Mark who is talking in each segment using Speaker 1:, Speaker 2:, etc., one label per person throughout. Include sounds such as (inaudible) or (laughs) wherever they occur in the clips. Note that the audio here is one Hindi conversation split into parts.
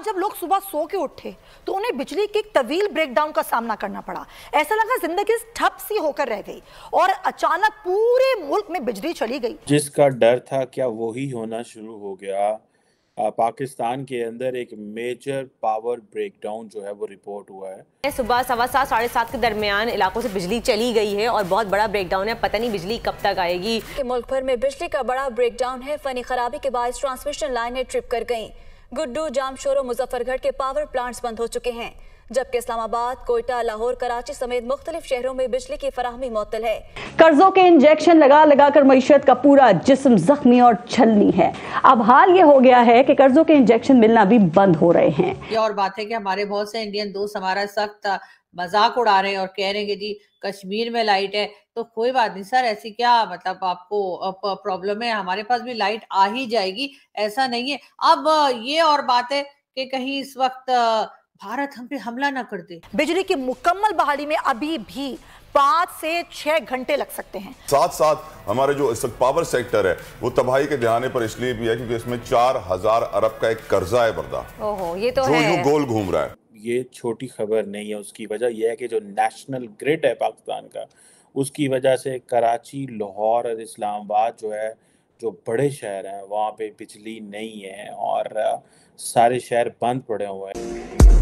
Speaker 1: आज जब लोग सुबह सो के उठे तो उन्हें बिजली के एक तवील ब्रेकडाउन का सामना करना पड़ा ऐसा लगा जिंदगी ठप सी होकर रह गई और अचानक पूरे मुल्क में बिजली चली गई
Speaker 2: जिसका डर था क्या वही होना शुरू हो गया पाकिस्तान के अंदर एक मेजर पावर ब्रेकडाउन जो है वो रिपोर्ट हुआ है सुबह सवा सात साढ़े सात के दरमियान इलाकों से बिजली चली गई है और बहुत बड़ा ब्रेकडाउन है पता नहीं बिजली कब तक आएगी
Speaker 1: मुल्क भर में बिजली का बड़ा ब्रेकडाउन है फनी खराबी के बाद ट्रांसमिशन लाइनें ट्रिप कर गई गुड्डू जामशोर और मुजफ्फरगढ़ के पावर प्लांट्स बंद हो चुके हैं जबकि इस्लामाबाद कोयटा लाहौर कराची समेत मुख्तलिफ शहरों में बिजली की फराहमी मुतल है
Speaker 2: कर्जों के इंजेक्शन लगा लगा कर मीशत का पूरा
Speaker 1: जिसम जख्मी और छलनी है अब हाल ये हो गया है की कर्जों के इंजेक्शन मिलना भी बंद हो रहे हैं
Speaker 2: ये और बात है की हमारे बहुत से इंडियन दोस्त हमारा सख्त मजाक उड़ा रहे हैं और कह रहे हैं कि जी कश्मीर में लाइट है तो कोई बात नहीं सर ऐसी क्या मतलब आपको प्रॉब्लम है हमारे पास भी लाइट आ ही जाएगी ऐसा नहीं है अब ये और बात है कि कहीं इस वक्त भारत हम पे हमला ना कर दे बिजली की मुकम्मल बहाली में अभी
Speaker 1: भी पाँच से छह घंटे लग सकते हैं
Speaker 3: साथ साथ हमारे जो इस पावर सेक्टर है वो तबाही के दिहाने पर इसलिए भी है क्योंकि इसमें चार हजार अरब का एक कर्जा है बर्दा
Speaker 2: ओहो ये तो जो जो गोल घूम
Speaker 3: रहा है ये छोटी खबर नहीं है उसकी वजह यह है कि जो नेशनल
Speaker 2: ग्रिड है पाकिस्तान का उसकी वजह से कराची लाहौर और इस्लामाबाद जो है जो बड़े शहर हैं वहाँ पे बिजली नहीं है और सारे शहर
Speaker 3: बंद पड़े हुए हैं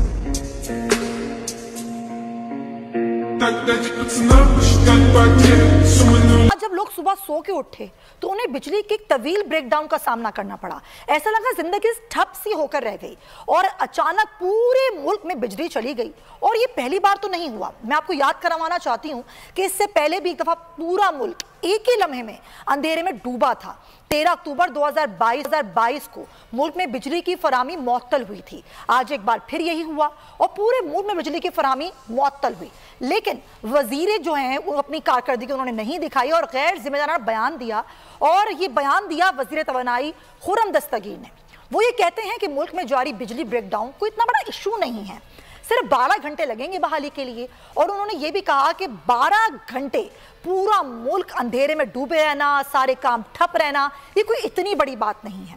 Speaker 1: जब लोग सुबह सो के उठे तो उन्हें बिजली के तवील ब्रेकडाउन का सामना करना पड़ा ऐसा लगा जिंदगी ठप सी होकर रह गई और अचानक पूरे मुल्क में बिजली चली गई और ये पहली बार तो नहीं हुआ मैं आपको याद करवाना चाहती हूँ कि इससे पहले भी एक दफा पूरा मुल्क एक ही लम्हे में अंधेरे में डूबा था 13 अक्टूबर 2022 2022 को मुल्क में बिजली की फरामी मअतल हुई थी आज एक बार फिर यही हुआ और पूरे मुल्क में बिजली की फरामी मअतल हुई लेकिन वजीर जो हैं वो अपनी कारकर्दगी उन्होंने नहीं दिखाई और गैर जिम्मेदाराना बयान दिया और ये बयान दिया वजीर तोानाई खुरम दस्तगीर ने वो ये कहते हैं कि मुल्क में जारी बिजली ब्रेकडाउन कोई इतना बड़ा इशू नहीं है सिर्फ बारह घंटे लगेंगे बहाली के लिए और उन्होंने ये भी कहा कि बारह घंटे पूरा मुल्क अंधेरे में डूबे रहना सारे काम ठप रहना ये कोई इतनी बड़ी बात नहीं है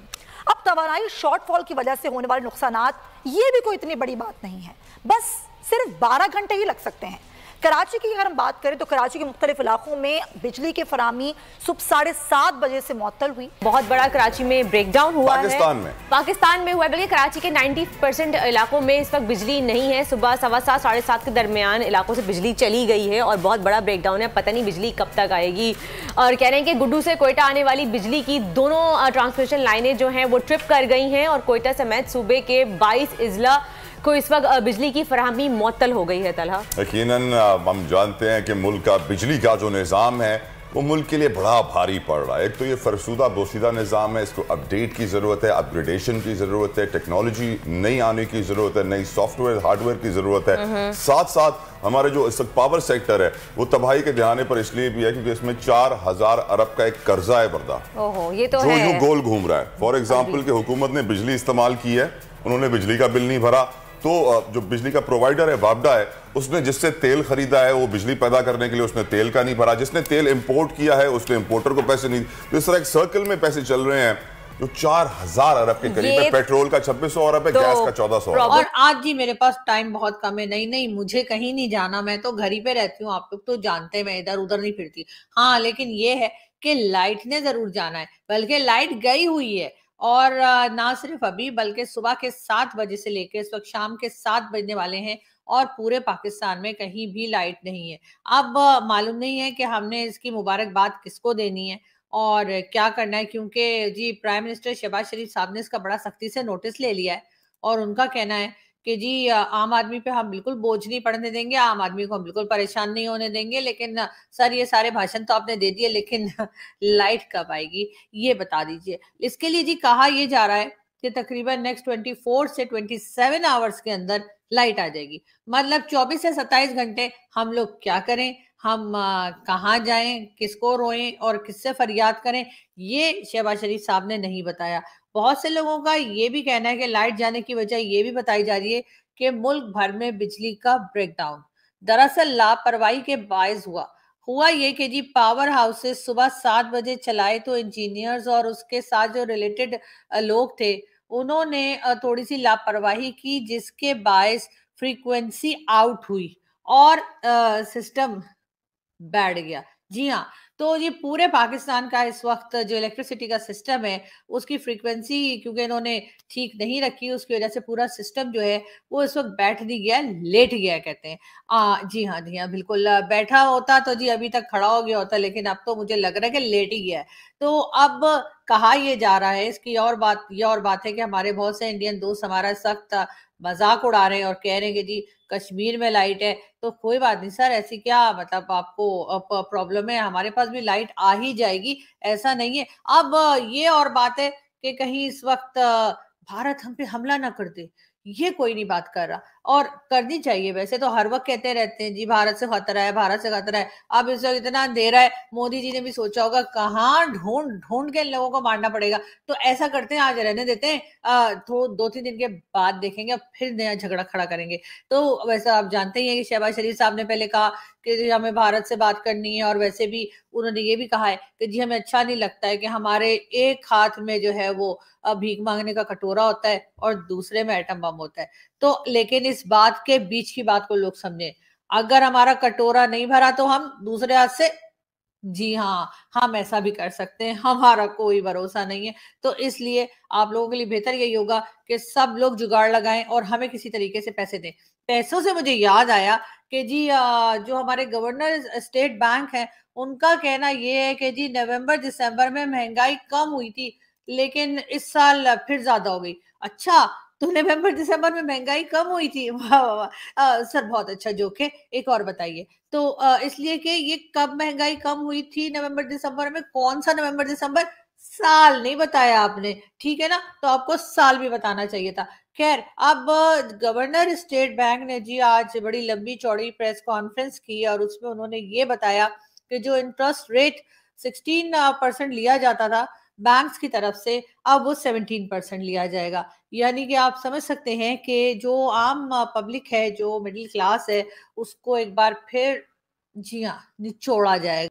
Speaker 1: अब तोानाई शॉर्टफॉल की वजह से होने वाले नुकसान ये भी कोई इतनी बड़ी बात नहीं है बस सिर्फ बारह घंटे ही लग सकते हैं कराची की अगर हम बात करें तो कराची के मुख्तलिफ इलाकों में बिजली की फरहमी सुबह साढ़े सात बजे से मअतल हुई बहुत बड़ा कराची में ब्रेक डाउन हुआ पाकिस्तान है। में पाकिस्तान में हुआ बल्कि कराची के नाइन्टी
Speaker 2: परसेंट इलाकों में इस वक्त बिजली नहीं है सुबह सवा सात साढ़े सात के दरमियान इलाकों से बिजली चली गई है और बहुत बड़ा ब्रेक डाउन है पता नहीं बिजली कब तक आएगी और कह रहे हैं कि गुड्डू से कोयटा आने वाली बिजली की दोनों ट्रांसमिशन लाइनें जो हैं वो ट्रिप कर गई हैं और कोयटा समेत सूबे के बाईस इजला को इस वक्त बिजली की फरहमी मअतल हो गई है तलहा
Speaker 3: यकीन हम जानते हैं कि मुल्क का बिजली का जो निज़ाम है वो मुल्क के लिए बड़ा भारी पड़ रहा है एक तो ये फरसूदा बोसीदा निज़ाम है इसको अपडेट की ज़रूरत है अपग्रेडेशन की ज़रूरत है टेक्नोलॉजी नई आने की ज़रूरत है नई सॉफ्टवेयर हार्डवेयर की ज़रूरत है साथ साथ हमारे जो इस वक्त पावर सेक्टर है वो तबाही के दिहाने पर इसलिए भी है क्योंकि इसमें चार हजार अरब का एक कर्जा है बर्दा
Speaker 2: ये तो जो यूँ गोल
Speaker 3: घूम रहा है फॉर एग्जाम्पल की हुकूमत ने बिजली इस्तेमाल की है उन्होंने बिजली का बिल नहीं भरा तो जो बिजली का प्रोवाइडर है वापडा है उसने जिससे तेल खरीदा है वो बिजली पैदा करने के लिए उसने तेल का नहीं भरा जिसने तेल इंपोर्ट किया है उसने इंपोर्टर को पैसे नहीं तो इस तरह एक सर्कल में पैसे चल रहे हैं जो चार हजार अरब के करीब है पेट्रोल का छब्बीस सौ अरब है तो गैस का चौदह सौ और
Speaker 2: आज जी मेरे पास टाइम बहुत कम है नहीं नहीं मुझे कहीं नहीं जाना मैं तो घर ही पे रहती हूँ आप लोग तो जानते हैं मैं इधर उधर नहीं फिरती हाँ लेकिन ये है कि लाइट ने जरूर जाना है बल्कि लाइट गई हुई है और ना सिर्फ अभी बल्कि सुबह के सात बजे से लेकर इस वक्त शाम के सात बजने वाले हैं और पूरे पाकिस्तान में कहीं भी लाइट नहीं है अब मालूम नहीं है कि हमने इसकी मुबारकबाद किसको देनी है और क्या करना है क्योंकि जी प्राइम मिनिस्टर शहबाज शरीफ साहब ने इसका बड़ा सख्ती से नोटिस ले लिया है और उनका कहना है कि जी आम आदमी पे हम बिल्कुल बोझ नहीं पड़ने देंगे आम आदमी को हम बिल्कुल परेशान नहीं होने देंगे लेकिन सर ये सारे भाषण तो आपने दे दिए लेकिन (laughs) लाइट कब आएगी ये बता दीजिए इसके लिए जी कहा यह जा रहा है कि तकरीबन नेक्स्ट 24 से 27 आवर्स के अंदर लाइट आ जाएगी मतलब 24 से 27 घंटे हम लोग क्या करें हम कहाँ जाएं किसको रोएं और किससे फरियाद करें ये शहबाज शरीफ साहब ने नहीं बताया बहुत से लोगों का ये भी कहना है कि लाइट जाने की वजह ये भी बताई जा रही है कि मुल्क भर में बिजली का ब्रेकडाउन दरअसल लापरवाही के बायस हुआ हुआ ये कि जी पावर हाउसेस सुबह सात बजे चलाए तो इंजीनियर्स और उसके साथ जो रिलेटेड लोग थे उन्होंने थोड़ी सी लापरवाही की जिसके बायस फ्रीक्वेंसी आउट हुई और सिस्टम बैठ गया जी हाँ तो ये पूरे पाकिस्तान का इस वक्त जो इलेक्ट्रिसिटी का सिस्टम है उसकी फ्रीक्वेंसी क्योंकि इन्होंने ठीक नहीं रखी उसकी वजह से पूरा सिस्टम जो है वो इस वक्त बैठ नहीं गया लेट गया कहते हैं आ, जी हाँ जी हाँ बिल्कुल बैठा होता तो जी अभी तक खड़ा हो गया होता लेकिन अब तो मुझे लग रहा है कि लेट ही गया है तो अब कहा यह जा रहा है इसकी और बात ये और बात है कि हमारे बहुत से इंडियन दोस्त हमारा सख्त मजाक उड़ा रहे हैं और कह रहे हैं कि जी कश्मीर में लाइट है तो कोई बात नहीं सर ऐसी क्या मतलब आपको प्रॉब्लम है हमारे पास भी लाइट आ ही जाएगी ऐसा नहीं है अब ये और बात है कि कहीं इस वक्त भारत हम पे हमला ना कर दे ये कोई नहीं बात कर रहा और करनी चाहिए वैसे तो हर वक्त कहते रहते हैं जी भारत से खतरा है भारत से खतरा है अब इस वक्त इतना अंधेरा है मोदी जी ने भी सोचा होगा कहाँ ढूंढ ढूंढ के इन लोगों को मारना पड़ेगा तो ऐसा करते हैं आज रहने देते हैं तो दो तीन दिन के बाद देखेंगे फिर नया झगड़ा खड़ा करेंगे तो वैसे आप जानते ही है कि शहबाज शरीफ साहब ने पहले कहा कि हमें भारत से बात करनी है और वैसे भी उन्होंने ये भी कहा है कि जी हमें अच्छा नहीं लगता है कि हमारे एक हाथ में जो है वो भीख मांगने का कटोरा होता है और दूसरे में एटम बम होता है तो लेकिन इस बात के बीच की बात को लोग समझे अगर हमारा कटोरा नहीं भरा तो हम दूसरे हाथ से जी हाँ हम ऐसा भी कर सकते हैं हमारा कोई भरोसा नहीं है तो इसलिए आप लोगों के लिए बेहतर यही होगा कि सब लोग जुगाड़ लगाएं और हमें किसी तरीके से पैसे दें पैसों से मुझे याद आया कि जी जो हमारे गवर्नर स्टेट बैंक है उनका कहना यह है कि जी नवंबर दिसंबर में महंगाई कम हुई थी लेकिन इस साल फिर ज्यादा हो गई अच्छा तो नवंबर दिसंबर में महंगाई कम हुई थी (laughs) वाह वाह सर बहुत अच्छा जोक है एक और बताइए तो इसलिए कि ये कब महंगाई कम हुई थी नवंबर दिसंबर में कौन सा नवंबर दिसंबर साल नहीं बताया आपने ठीक है ना तो आपको साल भी बताना चाहिए था खैर अब गवर्नर स्टेट बैंक ने जी आज बड़ी लंबी चौड़ी प्रेस कॉन्फ्रेंस की और उसमें उन्होंने ये बताया कि जो इंटरेस्ट रेट 16 परसेंट लिया जाता था बैंक्स की तरफ से अब वो सेवनटीन परसेंट लिया जाएगा यानी कि आप समझ सकते हैं कि जो आम पब्लिक है जो मिडिल क्लास है उसको एक बार फिर जी हाँ निचोड़ा जाएगा